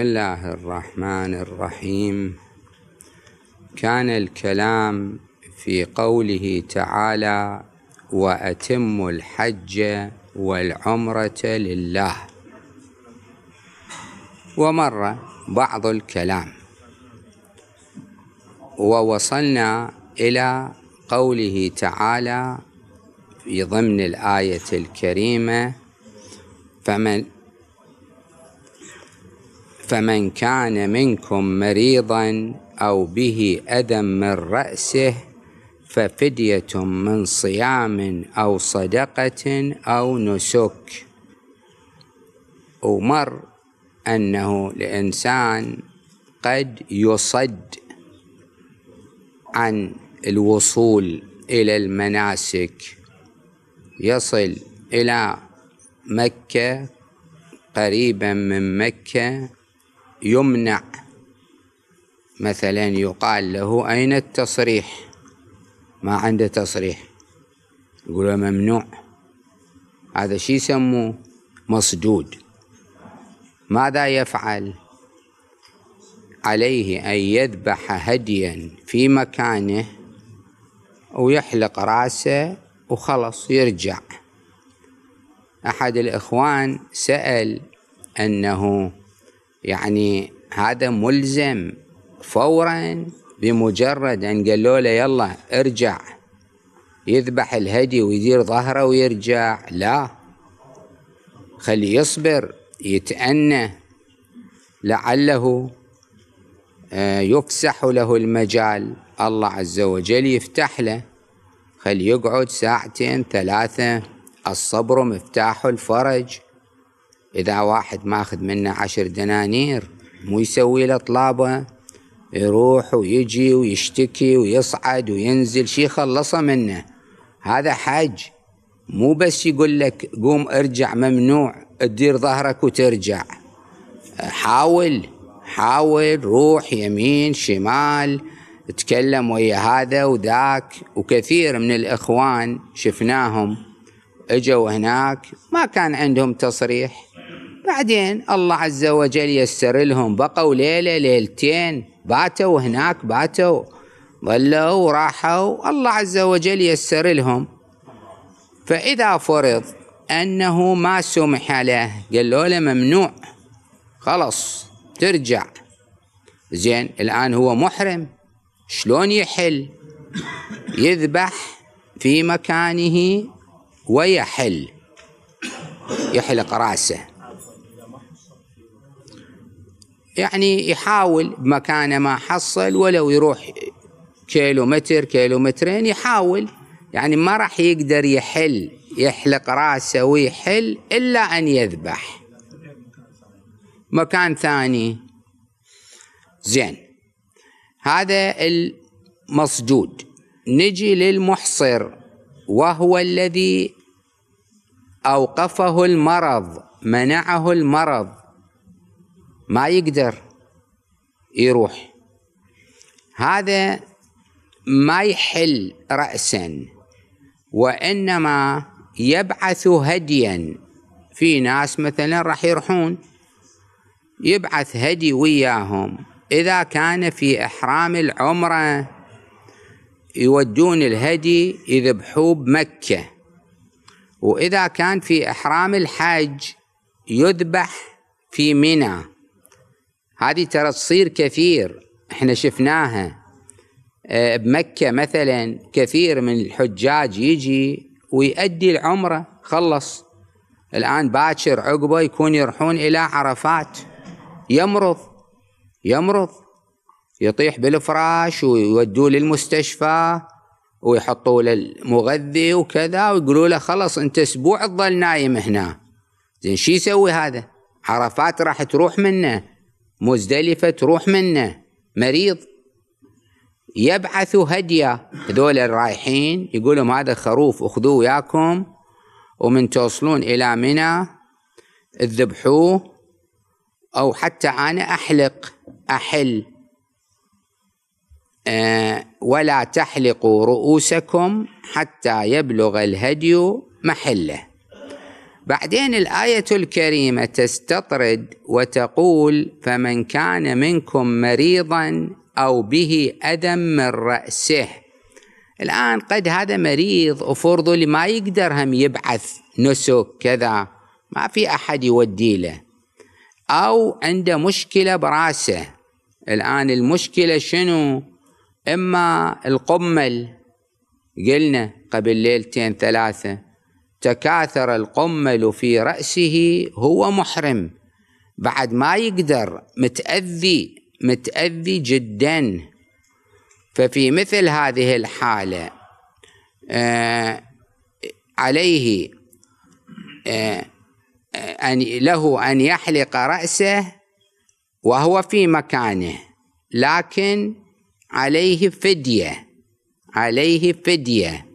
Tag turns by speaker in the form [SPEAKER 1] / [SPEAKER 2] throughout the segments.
[SPEAKER 1] بسم الله الرحمن الرحيم كان الكلام في قوله تعالى وأتم الحج والعمرة لله ومر بعض الكلام ووصلنا إلى قوله تعالى في ضمن الآية الكريمة فمن فمن كان منكم مريضا أو به أذى من رأسه ففدية من صيام أو صدقة أو نسك ومر أنه الإنسان قد يصد عن الوصول إلى المناسك يصل إلى مكة قريبا من مكة يمنع مثلا يقال له أين التصريح ما عنده تصريح يقول ممنوع هذا شي يسموه مصدود ماذا يفعل عليه أن يذبح هديا في مكانه ويحلق راسه وخلص يرجع أحد الإخوان سأل أنه يعني هذا ملزم فورا بمجرد ان قالوا له يلا ارجع يذبح الهدي ويدير ظهره ويرجع لا خليه يصبر يتأنى لعله آه، يفسح له المجال الله عز وجل يفتح له خليه يقعد ساعتين ثلاثة الصبر مفتاح الفرج إذا واحد ماخذ منه عشر دنانير مو يسوي له طلابه يروح ويجي ويشتكي ويصعد وينزل شي خلصه منه هذا حج مو بس يقول لك قوم ارجع ممنوع تدير ظهرك وترجع حاول حاول روح يمين شمال تكلم ويا هذا وذاك وكثير من الإخوان شفناهم اجوا هناك ما كان عندهم تصريح بعدين الله عز وجل يسر لهم بقوا ليلة ليلتين باتوا هناك باتوا ظلوا راحوا الله عز وجل يسر لهم فإذا فرض أنه ما سمح له قالوا له ممنوع خلص ترجع زين الآن هو محرم شلون يحل يذبح في مكانه ويحل يحلق راسه يعني يحاول بمكانه ما حصل ولو يروح كيلومتر كيلومترين يحاول يعني ما راح يقدر يحل يحلق راسه ويحل إلا أن يذبح مكان ثاني زين هذا المسجود نجي للمحصر وهو الذي أوقفه المرض منعه المرض ما يقدر يروح هذا ما يحل رأسا وإنما يبعث هديا في ناس مثلا راح يروحون يبعث هدي وياهم إذا كان في إحرام العمرة يودون الهدي يذبحوه بمكة وإذا كان في إحرام الحج يذبح في منى هذه ترى تصير كثير احنا شفناها آه، بمكة مثلا كثير من الحجاج يجي ويؤدي العمرة خلص الآن باكر عقبه يكون يروحون إلى عرفات يمرض يمرض يطيح بالفراش ويودوه للمستشفى ويحطوا له المغذي وكذا ويقولوا له خلص انت اسبوع تظل نايم هنا زين شو يسوي هذا؟ عرفات راح تروح منه مزدلفة تروح منه مريض يبعث هدية هذول الرايحين يقول لهم هذا خروف اخذوه وياكم ومن توصلون إلى منى اذبحوه أو حتى أنا أحلق أحل أه ولا تحلقوا رؤوسكم حتى يبلغ الهدي محله بعدين الآية الكريمة تستطرد وتقول فمن كان منكم مريضا أو به أذى من رأسه الآن قد هذا مريض وفرض اللي ما يقدر هم يبعث نسك كذا ما في أحد يودي له أو عنده مشكلة براسه الآن المشكلة شنو إما القمل قلنا قبل ليلتين ثلاثة تكاثر القمل في رأسه هو محرم بعد ما يقدر متأذي متأذي جدا ففي مثل هذه الحالة آه عليه آه, آه، أن له أن يحلق رأسه وهو في مكانه لكن عليه فدية عليه فدية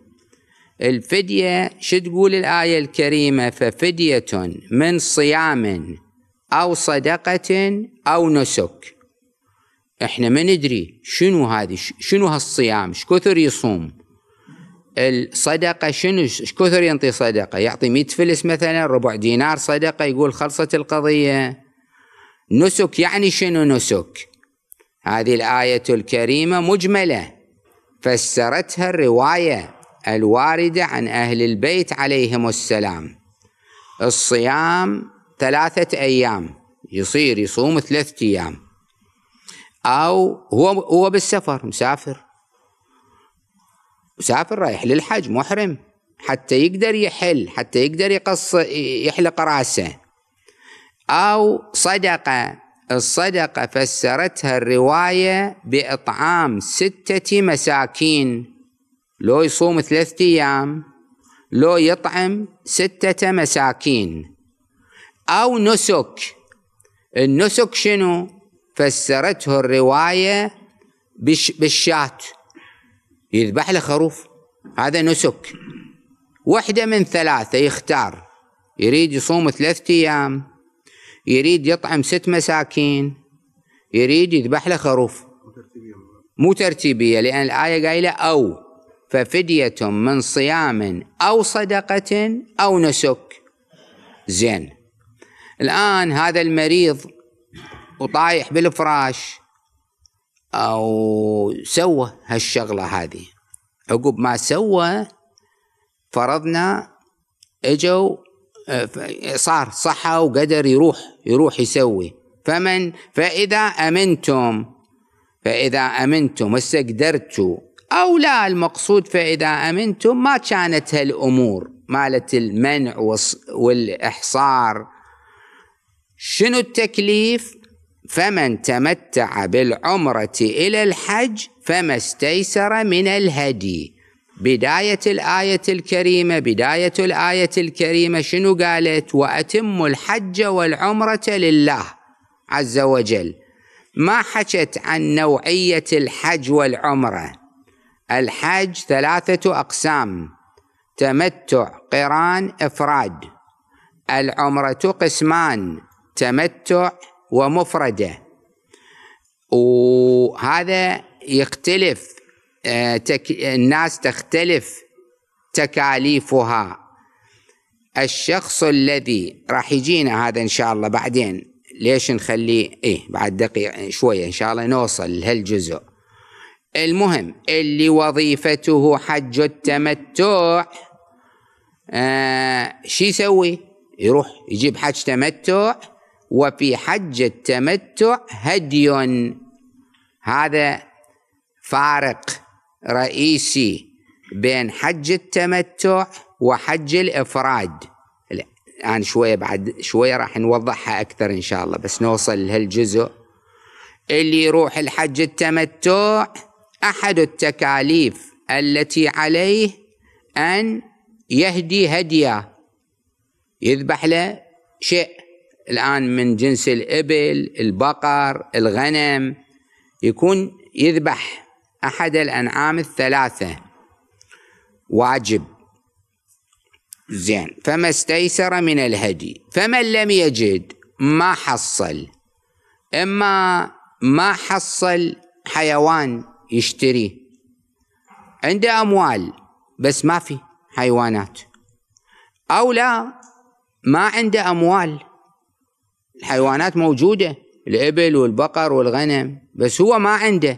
[SPEAKER 1] الفدية شو تقول الآية الكريمة ففدية من صيام أو صدقة أو نسك احنا ما ندري شنو هذه شنو هالصيام ايش كثر يصوم الصدقة شنو ايش كثر ينطي صدقة يعطي 100 فلس مثلا ربع دينار صدقة يقول خلصت القضية نسك يعني شنو نسك هذه الآية الكريمة مجملة فسرتها الرواية الواردة عن أهل البيت عليهم السلام الصيام ثلاثة أيام يصير يصوم ثلاثة أيام أو هو هو بالسفر مسافر مسافر رايح للحج محرم حتى يقدر يحل حتى يقدر يقص يحلق راسه أو صدقة الصدقة فسرتها الرواية بإطعام ستة مساكين لو يصوم ثلاثة أيام لو يطعم ستة مساكين أو نسك النسك شنو فسرته الرواية بالشات يذبح له خروف هذا نسك وحدة من ثلاثة يختار يريد يصوم ثلاثة أيام يريد يطعم ست مساكين يريد يذبح له خروف مو ترتيبية لأن الآية قايلة أو ففدية من صيام أو صدقة أو نسك زين الآن هذا المريض وطايح بالفراش أو سوى هالشغلة هذه عقب ما سوى فرضنا اجوا صار صحى وقدر يروح يروح يسوي فمن فإذا أمنتم فإذا أمنتم هسه قدرتوا أو لا المقصود فإذا أمنتم ما كانت هالأمور مالت المنع والإحصار شنو التكليف فمن تمتع بالعمرة إلى الحج فما استيسر من الهدي بداية الآية الكريمة بداية الآية الكريمة شنو قالت وأتم الحج والعمرة لله عز وجل ما حكت عن نوعية الحج والعمره الحج ثلاثة أقسام تمتع قران إفراد العمرة قسمان تمتع ومفردة وهذا يختلف آه، تك... الناس تختلف تكاليفها الشخص الذي راح يجينا هذا ان شاء الله بعدين ليش نخليه ايه بعد دقيقه شويه ان شاء الله نوصل لهالجزء المهم اللي وظيفته حج التمتع آه شو يسوي يروح يجيب حج تمتع وفي حج التمتع هدي هذا فارق رئيسي بين حج التمتع وحج الافراد الان شويه بعد شويه راح نوضحها اكثر ان شاء الله بس نوصل لهالجزء اللي يروح الحج التمتع احد التكاليف التي عليه ان يهدي هديه يذبح له شيء الان من جنس الابل البقر الغنم يكون يذبح احد الانعام الثلاثه واجب زين فما استيسر من الهدي فمن لم يجد ما حصل اما ما حصل حيوان يشتري عنده أموال بس ما في حيوانات أو لا ما عنده أموال الحيوانات موجودة الإبل والبقر والغنم بس هو ما عنده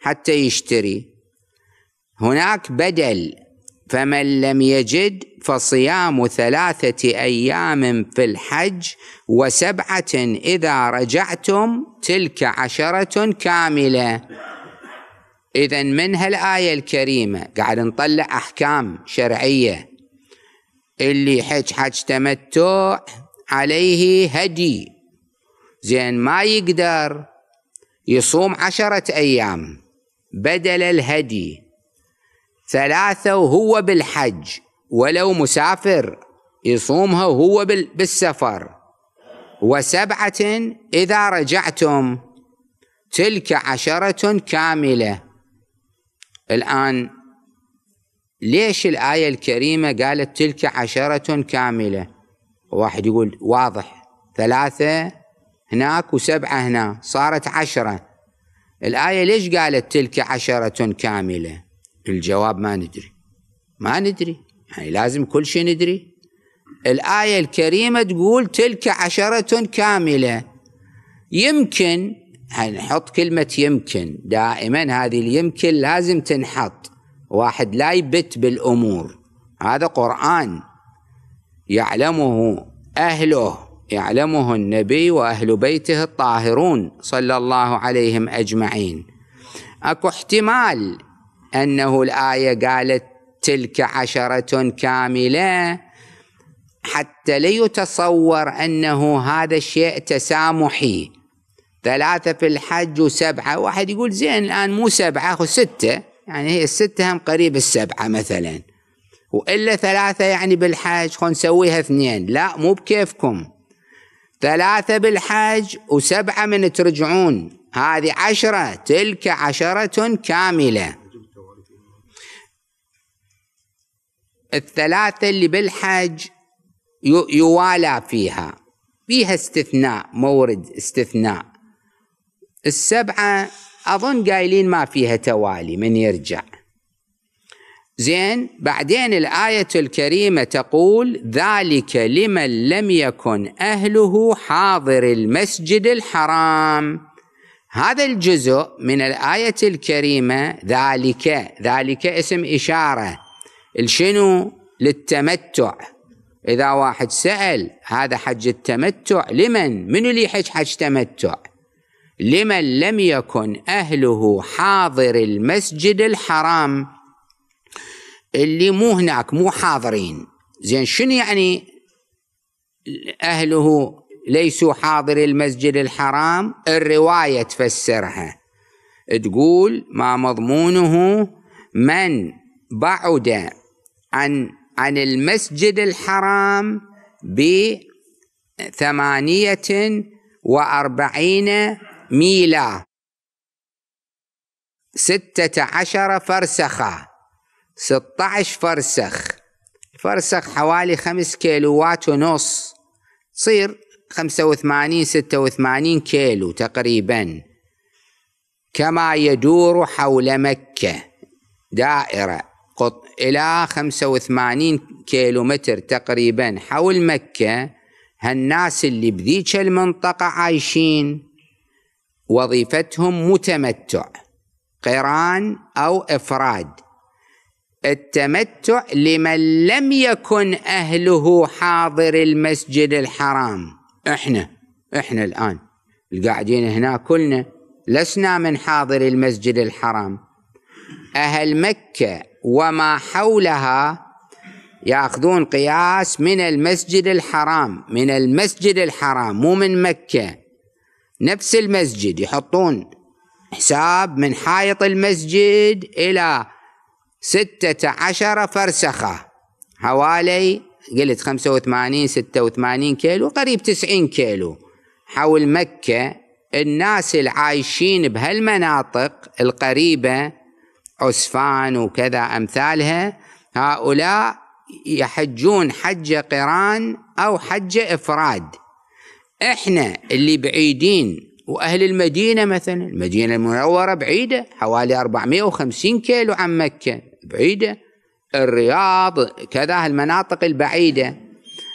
[SPEAKER 1] حتى يشتري هناك بدل فمن لم يجد فصيام ثلاثة أيام في الحج وسبعة إذا رجعتم تلك عشرة كاملة إذا من هالآية الكريمة قاعد نطلع أحكام شرعية اللي حج حج تمتع عليه هدي زين ما يقدر يصوم عشرة أيام بدل الهدي ثلاثة وهو بالحج ولو مسافر يصومها وهو بالسفر وسبعة إذا رجعتم تلك عشرة كاملة الآن ليش الآية الكريمة قالت تلك عشرة كاملة واحد يقول واضح ثلاثة هناك وسبعة هنا صارت عشرة الآية ليش قالت تلك عشرة كاملة الجواب ما ندري ما ندري يعني لازم كل شيء ندري الآية الكريمة تقول تلك عشرة كاملة يمكن هنحط كلمة يمكن دائما هذه اليمكن لازم تنحط واحد لا يبت بالأمور هذا قرآن يعلمه أهله يعلمه النبي وأهل بيته الطاهرون صلى الله عليهم أجمعين أكو احتمال أنه الآية قالت تلك عشرة كاملة حتى ليتصور أنه هذا الشيء تسامحي ثلاثة في الحج وسبعة واحد يقول زين الآن مو سبعة أخو ستة يعني هي الستة هم قريب السبعة مثلا وإلا ثلاثة يعني بالحج خلنا نسويها اثنين لا مو بكيفكم ثلاثة بالحج وسبعة من ترجعون هذه عشرة تلك عشرة كاملة الثلاثة اللي بالحج يوالى فيها فيها استثناء مورد استثناء السبعة أظن قايلين ما فيها توالي من يرجع زين بعدين الآية الكريمة تقول ذلك لمن لم يكن أهله حاضر المسجد الحرام هذا الجزء من الآية الكريمة ذلك ذلك اسم إشارة الشنو للتمتع إذا واحد سأل هذا حج التمتع لمن؟ من اللي يحج حج تمتع؟ لمن لم يكن أهله حاضر المسجد الحرام اللي مو هناك مو حاضرين زين شنو يعني أهله ليسوا حاضر المسجد الحرام الرواية تفسرها تقول ما مضمونه من بعد عن عن المسجد الحرام بثمانية وأربعين ميلا ستة عشر فرسخة ستة عشر فرسخ فرسخ حوالي خمس كيلوات ونص تصير خمسة وثمانين ستة وثمانين كيلو تقريبا كما يدور حول مكة دائرة قط إلى خمسة وثمانين كيلو متر تقريبا حول مكة هالناس اللي بذيك المنطقة عايشين وظيفتهم متمتع قران أو إفراد التمتع لمن لم يكن أهله حاضر المسجد الحرام إحنا إحنا الآن القاعدين هنا كلنا لسنا من حاضر المسجد الحرام أهل مكة وما حولها ياخذون قياس من المسجد الحرام من المسجد الحرام مو من مكه نفس المسجد يحطون حساب من حائط المسجد إلى ستة عشر فرسخة حوالي قلت 85 86 كيلو قريب 90 كيلو حول مكة الناس العايشين بهالمناطق القريبة عسفان وكذا أمثالها هؤلاء يحجون حج قران أو حج إفراد احنا اللي بعيدين واهل المدينه مثلا المدينه المنوره بعيده حوالي 450 كيلو عن مكه بعيده الرياض كذا المناطق البعيده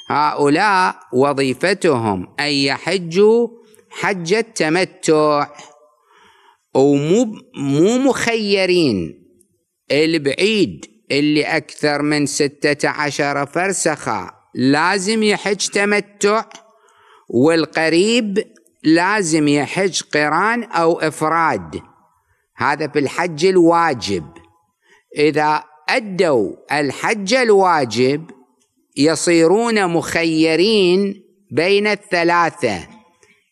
[SPEAKER 1] هؤلاء وظيفتهم ان يحجوا حج التمتع ومو مو مخيرين البعيد اللي أكثر من ستة عشر فرسخة لازم يحج تمتع والقريب لازم يحج قران او افراد هذا في الحج الواجب اذا ادوا الحج الواجب يصيرون مخيرين بين الثلاثه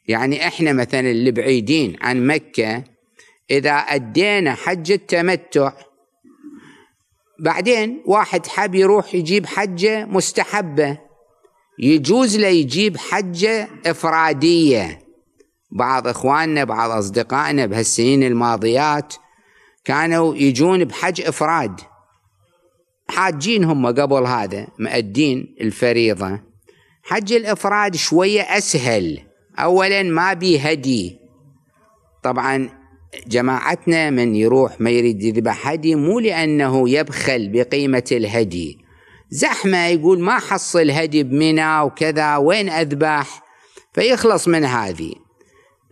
[SPEAKER 1] يعني احنا مثلا اللي بعيدين عن مكه اذا ادينا حج التمتع بعدين واحد حب يروح يجيب حجه مستحبه يجوز له يجيب حجة إفرادية بعض إخواننا بعض أصدقائنا بهالسنين الماضيات كانوا يجون بحج إفراد حاجين هم قبل هذا مأدين الفريضة حج الإفراد شوية أسهل أولا ما بي هدي طبعا جماعتنا من يروح ما يريد يذبح هدي مو لأنه يبخل بقيمة الهدي زحمة يقول ما حصل هدي بمنى وكذا وين أذبح فيخلص من هذه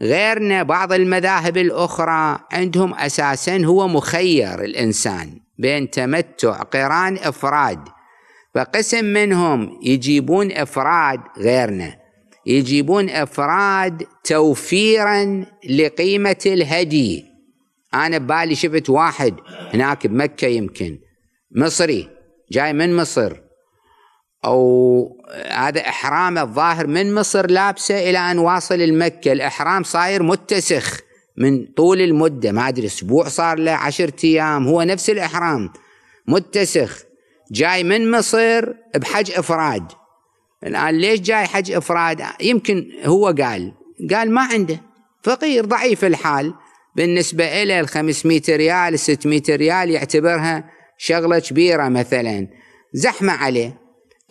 [SPEAKER 1] غيرنا بعض المذاهب الأخرى عندهم أساسا هو مخير الإنسان بين تمتع قران إفراد فقسم منهم يجيبون إفراد غيرنا يجيبون إفراد توفيرا لقيمة الهدي أنا ببالي شفت واحد هناك بمكة يمكن مصري جاي من مصر او هذا احرامه الظاهر من مصر لابسه الى ان واصل المكه الاحرام صاير متسخ من طول المده ما ادري اسبوع صار له عشرة ايام هو نفس الاحرام متسخ جاي من مصر بحج افراد الان ليش جاي حج افراد يمكن هو قال قال ما عنده فقير ضعيف الحال بالنسبه له ال 500 ريال 600 ريال يعتبرها شغلة كبيرة مثلا زحمة عليه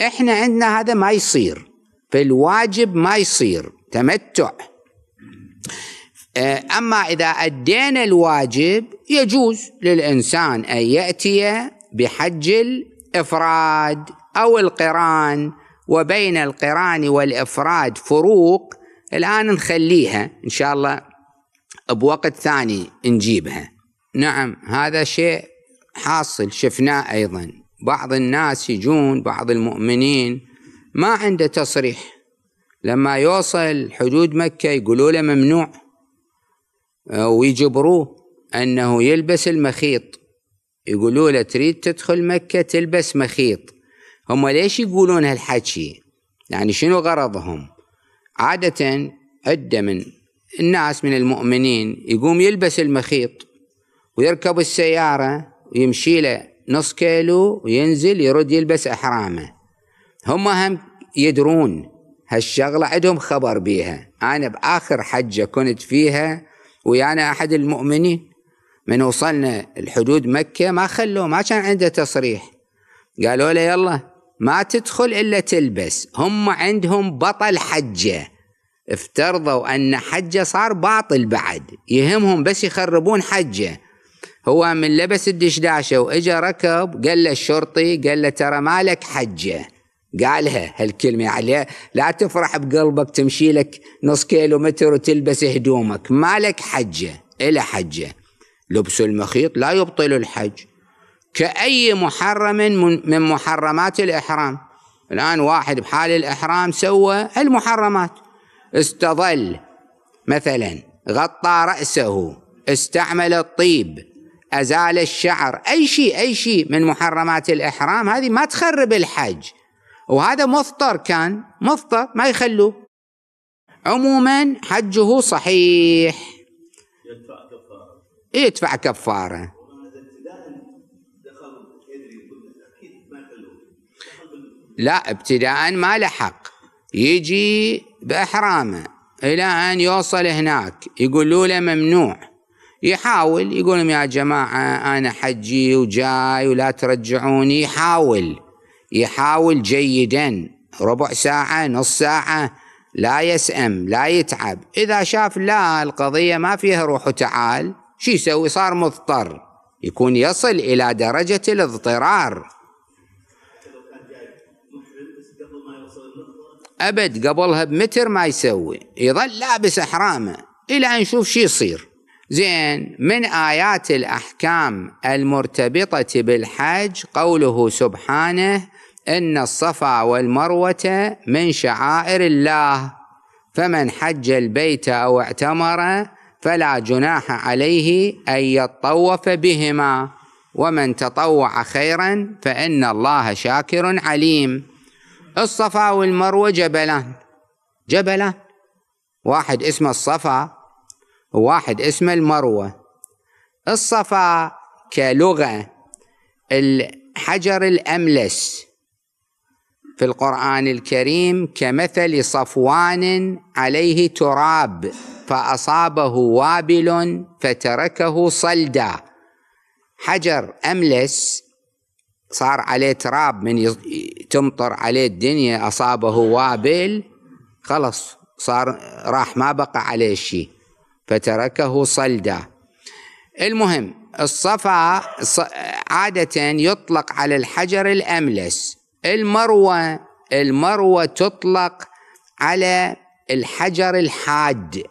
[SPEAKER 1] احنا عندنا هذا ما يصير فالواجب ما يصير تمتع آه، أما إذا أدينا الواجب يجوز للإنسان أن يأتي بحج الإفراد أو القران وبين القران والإفراد فروق الآن نخليها إن شاء الله بوقت ثاني نجيبها نعم هذا شيء حاصل شفناه أيضا بعض الناس يجون بعض المؤمنين ما عنده تصريح لما يوصل حدود مكة يقولوا له ممنوع آه، ويجبروه أنه يلبس المخيط يقولوا له تريد تدخل مكة تلبس مخيط هم ليش يقولون هالحكي يعني شنو غرضهم عادة عدة من الناس من المؤمنين يقوم يلبس المخيط ويركب السيارة ويمشي له نص كيلو وينزل يرد يلبس احرامه هم هم يدرون هالشغله عندهم خبر بيها انا باخر حجه كنت فيها ويانا احد المؤمنين من وصلنا الحدود مكه ما خلوه ما كان عنده تصريح قالوا له يلا ما تدخل الا تلبس هم عندهم بطل حجه افترضوا ان حجه صار باطل بعد يهمهم بس يخربون حجه هو من لبس الدشداشه واجا ركب قال له الشرطي قال له ترى مالك حجه قالها هالكلمة عليه لا تفرح بقلبك تمشي لك نص كيلو متر وتلبس هدومك مالك حجة إلى حجة لبس المخيط لا يبطل الحج كأي محرم من محرمات الإحرام الآن واحد بحال الإحرام سوى المحرمات استظل مثلا غطى رأسه استعمل الطيب أزال الشعر أي شيء أي شيء من محرمات الإحرام هذه ما تخرب الحج وهذا مفطر كان مفطر ما يخلوه عموما حجه صحيح يدفع كفارة يدفع كفارة لا ابتداء ما لحق يجي بإحرامه إلى أن يوصل هناك يقولوا له ممنوع يحاول يقول لهم يا جماعة أنا حجي وجاي ولا ترجعوني يحاول يحاول جيدا ربع ساعة نص ساعة لا يسأم لا يتعب إذا شاف لا القضية ما فيها روح وتعال شو يسوي صار مضطر يكون يصل إلى درجة الاضطرار أبد قبلها بمتر ما يسوي يظل لابس أحرامه إلى أن يشوف شو يصير زين من آيات الأحكام المرتبطة بالحج قوله سبحانه إن الصفا والمروة من شعائر الله فمن حج البيت أو اعتمر فلا جناح عليه أن يطوف بهما ومن تطوع خيرا فإن الله شاكر عليم الصفا والمروة جبلان جبلان واحد اسمه الصفا وواحد اسمه المروة الصفا كلغة الحجر الأملس في القرآن الكريم كمثل صفوان عليه تراب فأصابه وابل فتركه صلدا حجر أملس صار عليه تراب من تمطر عليه الدنيا أصابه وابل خلص صار راح ما بقى عليه شيء فتركه صلدا المهم الصفا عادة يطلق على الحجر الأملس المروة المروة تطلق على الحجر الحاد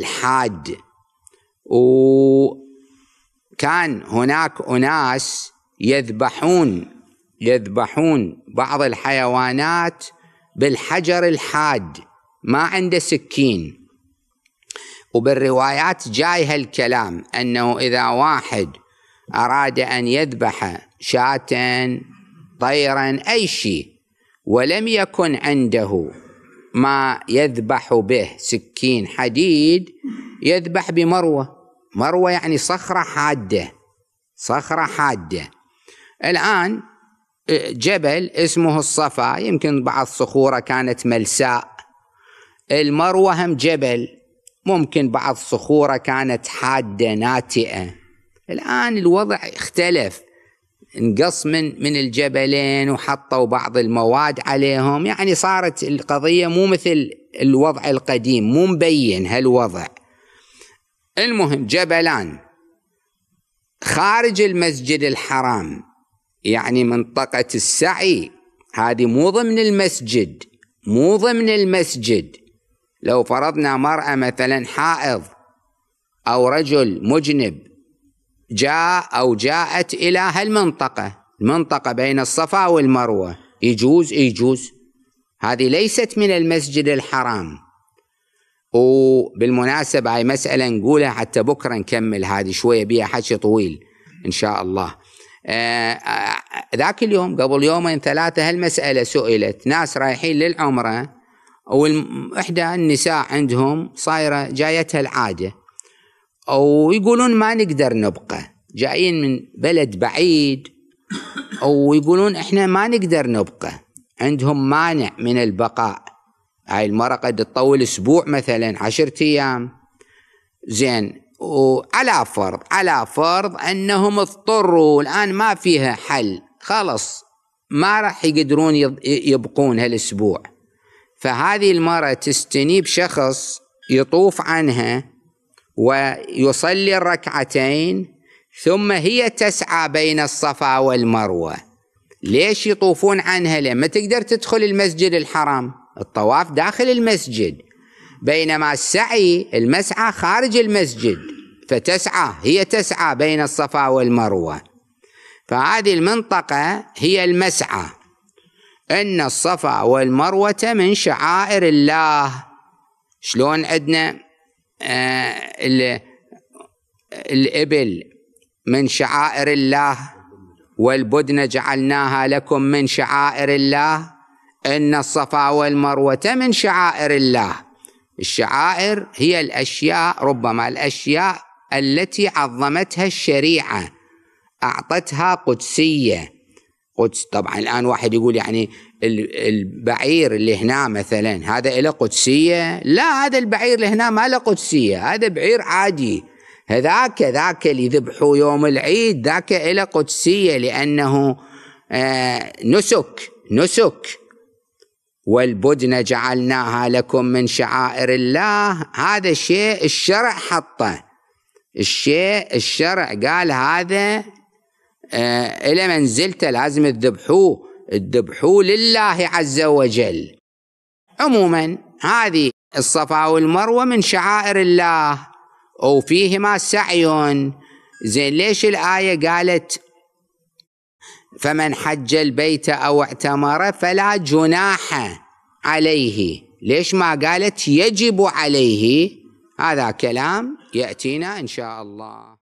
[SPEAKER 1] الحاد وكان هناك أناس يذبحون يذبحون بعض الحيوانات بالحجر الحاد ما عنده سكين وبالروايات جاي هالكلام أنه إذا واحد أراد أن يذبح شاة طيرا أي شيء ولم يكن عنده ما يذبح به سكين حديد يذبح بمروة مروة يعني صخرة حادة صخرة حادة الآن جبل اسمه الصفا يمكن بعض صخوره كانت ملساء المروه هم جبل ممكن بعض صخوره كانت حاده ناتئه الان الوضع اختلف انقص من من الجبلين وحطوا بعض المواد عليهم يعني صارت القضيه مو مثل الوضع القديم مو مبين هالوضع المهم جبلان خارج المسجد الحرام يعني منطقه السعي هذه مو ضمن المسجد مو ضمن المسجد لو فرضنا مرأة مثلا حائض أو رجل مجنب جاء أو جاءت إلى هالمنطقة المنطقة بين الصفا والمروة يجوز يجوز هذه ليست من المسجد الحرام وبالمناسبة هاي مسألة نقولها حتى بكرة نكمل هذه شوية بيها حكي طويل إن شاء الله آه, آه، ذاك اليوم قبل يومين ثلاثة هالمسألة سئلت ناس رايحين للعمرة أو إحدى النساء عندهم صايرة جايتها العادة أو يقولون ما نقدر نبقى جايين من بلد بعيد أو يقولون إحنا ما نقدر نبقى عندهم مانع من البقاء هاي المرأة قد تطول أسبوع مثلا عشرة أيام زين وعلى فرض على فرض أنهم اضطروا الآن ما فيها حل خلص ما راح يقدرون يبقون هالأسبوع فهذه المرأة تستنيب شخص يطوف عنها ويصلي الركعتين ثم هي تسعى بين الصفا والمروة ليش يطوفون عنها لما تقدر تدخل المسجد الحرام الطواف داخل المسجد بينما السعي المسعى خارج المسجد فتسعى هي تسعى بين الصفا والمروة فهذه المنطقة هي المسعى أن الصفا والمروة من شعائر الله شلون عندنا آه الإبل من شعائر الله والبدن جعلناها لكم من شعائر الله إن الصفا والمروة من شعائر الله الشعائر هي الأشياء ربما الأشياء التي عظمتها الشريعة أعطتها قدسية قدس طبعا الان واحد يقول يعني البعير اللي هنا مثلا هذا له قدسيه لا هذا البعير اللي هنا ما له قدسيه هذا بعير عادي هذاك ذاك اللي ذبحوا يوم العيد ذاك له قدسيه لانه آه، نسك نسك والبدن جعلناها لكم من شعائر الله هذا الشيء الشرع حطه الشيء الشرع قال هذا آه، إلى منزلته لازم تذبحوه تذبحوه لله عز وجل عموما هذه الصفا والمروة من شعائر الله وفيهما سعي زين ليش الآية قالت فمن حج البيت أو اعتمر فلا جناح عليه ليش ما قالت يجب عليه هذا كلام يأتينا إن شاء الله